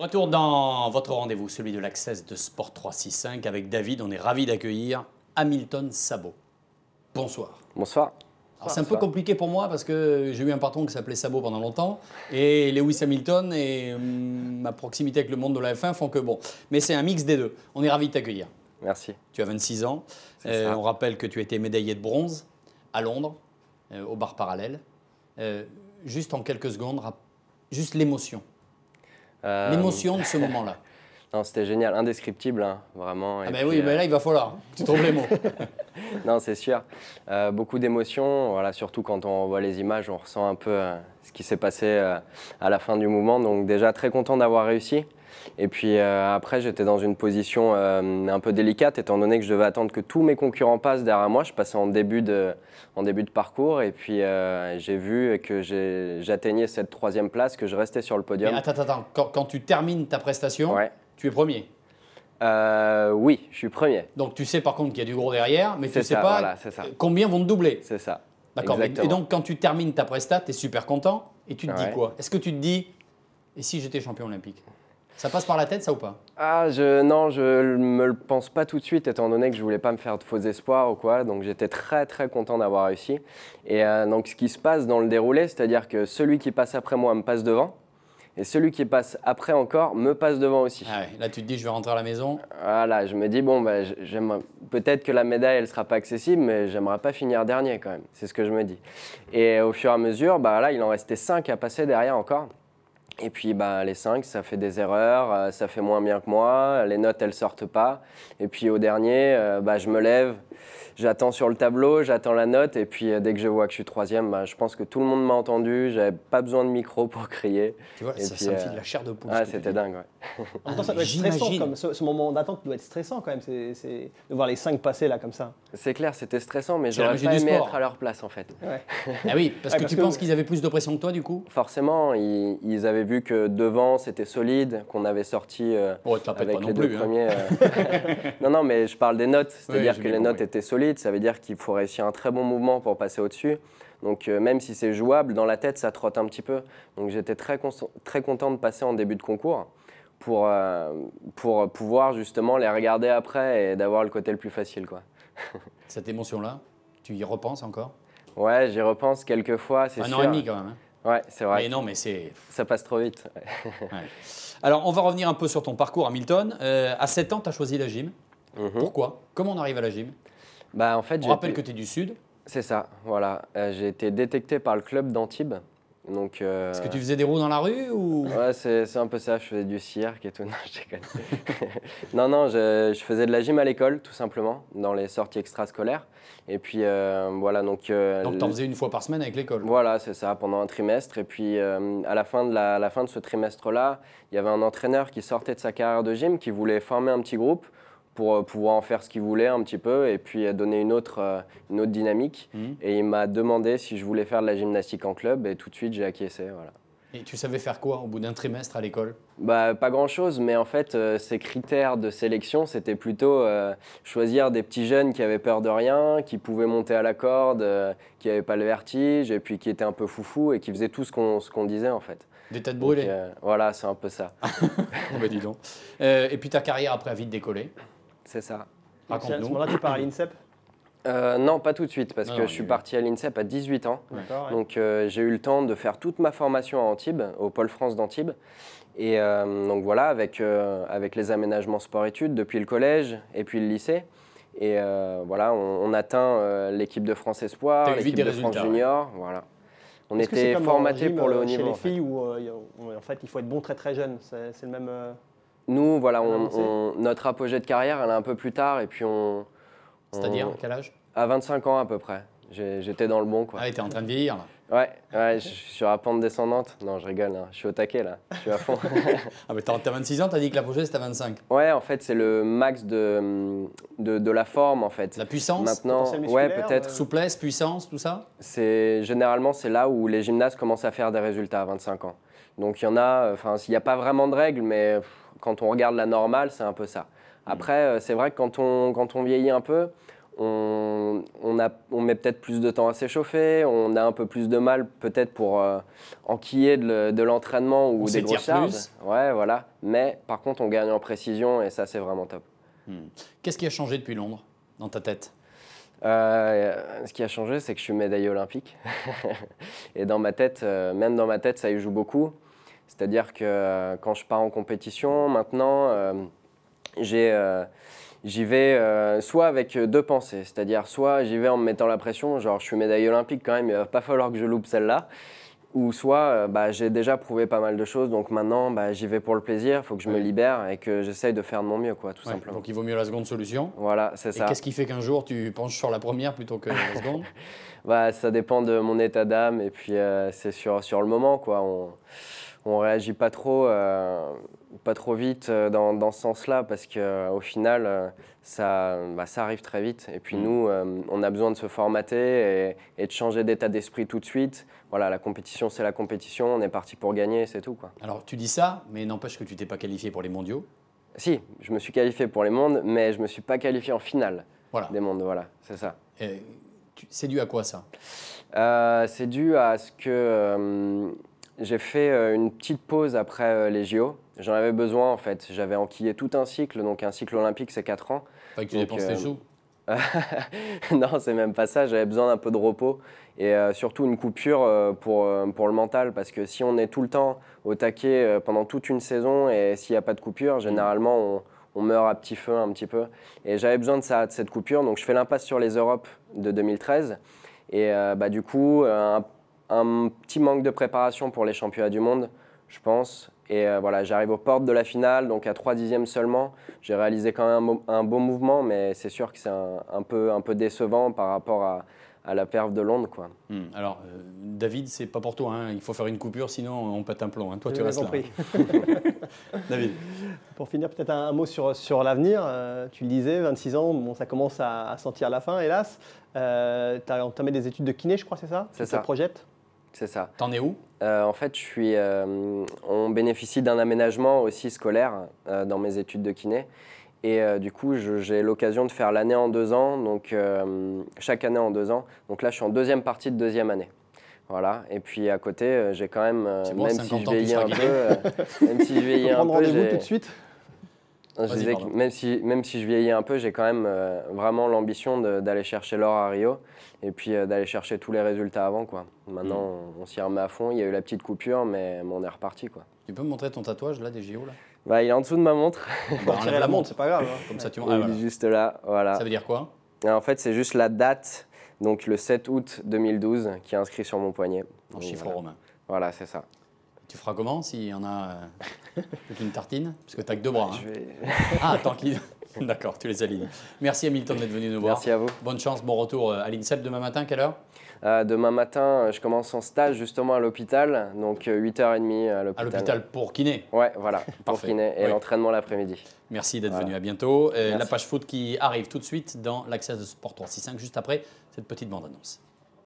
Retour dans votre rendez-vous, celui de l'Access de Sport 365 avec David. On est ravi d'accueillir Hamilton Sabot. Bonsoir. Bonsoir. c'est un peu compliqué pour moi parce que j'ai eu un patron qui s'appelait Sabot pendant longtemps et Lewis Hamilton et hum, ma proximité avec le monde de la F1 font que bon. Mais c'est un mix des deux. On est ravi de t'accueillir. Merci. Tu as 26 ans. Euh, on rappelle que tu as été médaillé de bronze à Londres, euh, au bar parallèle. Euh, juste en quelques secondes, juste l'émotion euh, L'émotion de ce moment-là. Non, c'était génial, indescriptible, hein, vraiment. ah ben oui, mais ben là, euh, il va falloir, hein. tu trouves les mots. non, c'est sûr. Euh, beaucoup d'émotions, voilà, surtout quand on voit les images, on ressent un peu ce qui s'est passé à la fin du mouvement. Donc déjà, très content d'avoir réussi. Et puis euh, après, j'étais dans une position euh, un peu délicate, étant donné que je devais attendre que tous mes concurrents passent derrière moi. Je passais en début de, en début de parcours et puis euh, j'ai vu que j'atteignais cette troisième place, que je restais sur le podium. Attends, attends, attends, quand, tu termines ta prestation, tu es premier oui, je suis premier. Donc tu sais par contre qu'il y a du gros derrière, mais tu ne sais pas combien vont te doubler. C'est ça. D'accord. Et donc quand tu termines ta presta, tu es super content et tu te dis quoi Est-ce que tu te dis, et si j'étais champion olympique ça passe par la tête, ça ou pas Ah, je, non, je me le pense pas tout de suite, étant donné que je voulais pas me faire de faux espoirs ou quoi. Donc j'étais très très content d'avoir réussi. Et euh, donc ce qui se passe dans le déroulé, c'est-à-dire que celui qui passe après moi me passe devant. Et celui qui passe après encore me passe devant aussi. Ah là, tu te dis, je vais rentrer à la maison. Voilà, je me dis, bon, bah, j'aimerais peut-être que la médaille, elle ne sera pas accessible, mais j'aimerais pas finir dernier quand même. C'est ce que je me dis. Et au fur et à mesure, bah, là, il en restait 5 à passer derrière encore. Et puis bah, les 5, ça fait des erreurs, euh, ça fait moins bien que moi, les notes elles sortent pas. Et puis au dernier, euh, bah, je me lève, j'attends sur le tableau, j'attends la note, et puis euh, dès que je vois que je suis troisième, bah, je pense que tout le monde m'a entendu, j'avais pas besoin de micro pour crier. Tu vois, ça, la chair de poule. Ah, c'était dingue, ouais. En ça doit être comme ce, moment d'attente doit être stressant quand même, c'est de voir les 5 passer là comme ça. C'est clair, c'était stressant, mais j'aurais pas aimé être à leur place en fait. ah oui, parce que tu penses qu'ils avaient plus de pression que toi du coup Forcément, ils, ils avaient vu que devant, c'était solide, qu'on avait sorti euh, avec les deux hein. premiers. Euh. non, non, mais je parle des notes. C'est-à-dire que les notes étaient solides. Ça veut dire qu'il faut réussir un très bon mouvement pour passer au-dessus. Donc, euh, même si c'est jouable, dans la tête, ça trotte un petit peu. Donc, j'étais très, très content de passer en début de concours pour, pour pouvoir justement les regarder après et d'avoir le côté le plus facile. Quoi. Cette émotion-là, tu y repenses encore Ouais, j'y repense quelques fois. Un an et demi quand même. Hein. Ouais, c'est vrai. Mais non, mais c'est. Ça passe trop vite. Alors, on va revenir un peu sur ton parcours, Hamilton. Milton. Euh, à 7 ans, tu as choisi la gym. Mhm. Pourquoi Comment on arrive à la gym bah, en fait, On rappelle que tu es du Sud. C'est ça, voilà. Euh, j'ai été détecté par le club d'Antibes donc, Est-ce euh, que tu faisais des roues dans la rue ou... Ouais, c'est un peu ça. Je faisais du cirque et tout. Non, je non, non, je, je, faisais de la gym à l'école, tout simplement, dans les sorties extrascolaires. Et puis, euh, voilà, donc... Euh, donc, t'en faisais une fois par semaine avec l'école Voilà, c'est ça, pendant un trimestre. Et puis, euh, à, la fin de à la fin de ce trimestre-là, il y avait un entraîneur qui sortait de sa carrière de gym, qui voulait former un petit groupe pour euh, pouvoir en faire ce qu'il voulait un petit peu et puis euh, donner une autre, euh, une autre dynamique. Mhm. Et il m'a demandé si je voulais faire de la gymnastique en club et tout de suite j'ai acquiescé. Voilà. Et tu savais faire quoi au bout d'un trimestre à l'école bah, Pas grand-chose, mais en fait, ces critères de sélection, c'était plutôt choisir des petits jeunes qui avaient peur de rien, qui pouvaient monter à la corde, qui n'avaient pas le vertige, et puis qui étaient un peu foufou et qui faisaient tout ce qu'on disait en fait. Des têtes brûlées Voilà, c'est un peu ça. Bah, dis donc. et puis ta carrière après a vite décollé c'est ça. À ce moment-là, tu pars à l'INSEP euh, non, pas tout de suite, parce ah que je suis parti à l'INSEP à 18 ans. Donc euh, j'ai eu le temps de faire toute ma formation à Antibes, au Pôle France d'Antibes. Et euh, donc voilà, avec, avec les aménagements sport-études depuis le collège et puis le lycée. Et voilà, on, atteint l'équipe de France Espoir, l'équipe de France Junior. Voilà. On était formaté pour le haut niveau. C'est les filles, en en fait, il faut être bon très très jeune. C'est le même. Nous, voilà, on, notre apogée de carrière, elle est un peu plus tard. Et puis on. C'est-à-dire, quel âge À 25 ans à peu près. J'étais dans le bon, quoi. Ah, t'es en train de vieillir, là. Ouais, je, suis à pente descendante. Non, je rigole, hein. je suis au taquet, là. Je suis à fond. ah, mais t'as 26 ans, t'as dit que l'apogée, c'était à 25. Ouais, en fait, c'est le max de, de, la forme, en fait. La puissance Maintenant, ouais, peut-être. Euh, Souplesse, puissance, tout ça C'est Généralement, c'est là où les gymnastes commencent à faire des résultats à 25 ans. Donc, il y en a... Euh, enfin, s'il n'y a pas vraiment de règles, mais quand on regarde la normale, c'est un peu ça. Mm. Après, euh, c'est vrai que quand on, quand on vieillit un peu, on, on, a, on met peut-être plus de temps à s'échauffer, on a un peu plus de mal peut-être pour euh, enquiller de, l'entraînement ou des grosses charges. Ouais, voilà. Mais par contre, on gagne en précision et ça, c'est vraiment top. Mm. Qu'est-ce qui a changé depuis Londres dans ta tête euh, ce qui a changé, c'est que je suis médaillé olympique. et dans ma tête, même dans ma tête, ça y joue beaucoup. C'est-à-dire que euh, quand je pars en compétition, maintenant, euh, euh, J'y vais soit avec deux pensées, c'est-à-dire soit j'y vais en me mettant la pression, genre je suis médaille olympique quand même, il va pas falloir que je loupe celle-là, ou soit bah, j'ai déjà prouvé pas mal de choses, donc maintenant bah, j'y vais pour le plaisir, il faut que je me libère et que j'essaye de faire de mon mieux, quoi, tout simplement. Donc il vaut mieux la seconde solution. Voilà, c'est ça. Qu'est-ce qui fait qu'un jour tu penches sur la première plutôt que la seconde bah, Ça dépend de mon état d'âme et puis c'est sur, sur le moment. quoi on réagit pas trop, euh, pas trop vite euh, dans, ce sens-là parce que euh, au final, ça, bah, ça arrive très vite. Et puis mm. nous, on a besoin de se formater et, de changer d'état d'esprit tout de suite. Voilà, la compétition, c'est la compétition. On est parti pour gagner, c'est tout. Quoi. Alors tu dis ça, mais n'empêche que tu t'es pas qualifié pour les Mondiaux. Si, je me suis qualifié pour les mondes, mais je me suis pas qualifié en finale des mondes. Voilà, c'est ça. c'est dû à quoi ça C'est dû à ce que j'ai fait euh, une petite pause après euh, les JO. J'en avais besoin en fait. J'avais enquillé tout un cycle, donc un cycle olympique, c'est 4 ans. Pas que tu dépenses tes joues euh, Non, c'est même pas ça. J'avais besoin d'un peu de repos et surtout une coupure pour, pour le mental parce que si on est tout le temps au taquet pendant toute une saison et s'il n'y a pas de coupure, généralement on, meurt à petit feu un petit peu. Et j'avais besoin de ça, de cette coupure. Donc je fais l'impasse sur les Europes de 2013. Et bah, du coup, un un petit manque de préparation pour les championnats du monde, je pense. Et euh, voilà, j'arrive aux portes de la finale, donc à 3 dixièmes seulement. J'ai réalisé quand même un, beau mouvement, mais c'est sûr que c'est un, peu, un peu décevant par rapport à, la perve de Londres. Quoi. Hmm. Alors, euh, David, c'est pas pour toi. Hein. Il faut faire une coupure, sinon euh, on pète un plomb. Hein. Toi, tu restes là. David. Pour finir, peut-être un, mot sur, sur l'avenir. tu le disais, 26 ans, bon, ça commence à, sentir la fin, hélas. Euh, tu as entamé des études de kiné, je crois, c'est ça C'est ça. Tu te projettes c'est ça. T'en es où euh, En fait, euh, on bénéficie d'un aménagement aussi scolaire euh, dans mes études de kiné. Et du coup, j'ai l'occasion de faire l'année en deux ans, donc chaque année en deux ans. Donc là, je suis en deuxième partie de deuxième année. Voilà. Et puis à côté, j'ai quand même, même, si un peu, même, si je vieillis un peu, même si je un peu, tout de suite. Je disais que même si, même si je vieillis un peu, j'ai quand même euh, vraiment l'ambition d'aller chercher l'or à Rio et puis euh, d'aller chercher tous les résultats avant. Maintenant, hmm. on, s'y remet à fond. Il y a eu la petite coupure, mais, on est reparti. Tu peux me montrer ton tatouage là des JO là bah, Il est en dessous de ma montre. Bah, va la montre, c'est pas grave. Hein. Comme ça, tu Il est juste là. Voilà. Ça veut dire quoi En fait, c'est juste la date, donc le 7 août 2012, qui est inscrit sur mon poignet. En chiffre romain. Voilà, c'est ça. Tu feras comment s'il y en a euh, une tartine Parce que tu que deux bras. Hein. Je vais... ah, tant qu'il. D'accord, tu les alignes. Merci Hamilton d'être venu nous voir. Merci à vous. Bonne chance, bon retour euh, à l'INSEP demain matin, quelle heure euh, Demain matin, je commence en stage justement à l'hôpital, donc 8h30 à l'hôpital. À l'hôpital pour kiné Ouais, voilà, pour kiné et l'entraînement l'après-midi. Merci d'être venu, à bientôt. la page foot qui arrive tout de suite dans l'accès de Sport 365, juste après cette petite bande-annonce.